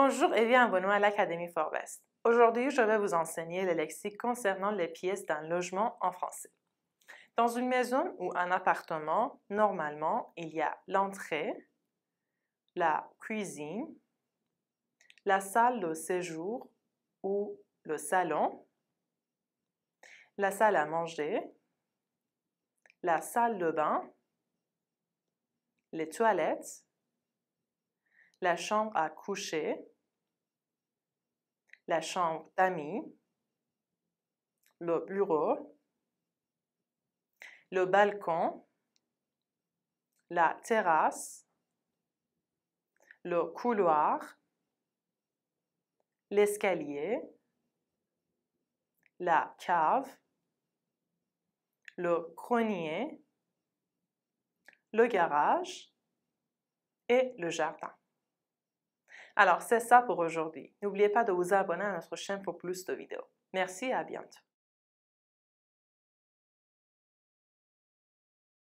Bonjour et bienvenue à l'Académie Forbes. Aujourd'hui, je vais vous enseigner les lexiques concernant les pièces d'un logement en français. Dans une maison ou un appartement, normalement, il y a l'entrée, la cuisine, la salle de séjour ou le salon, la salle à manger, la salle de bain, les toilettes, la chambre à coucher, la chambre d'amis, le bureau, le balcon, la terrasse, le couloir, l'escalier, la cave, le grenier, le garage et le jardin. Alors, c'est ça pour aujourd'hui. N'oubliez pas de vous abonner à notre chaîne pour plus de vidéos. Merci et à bientôt.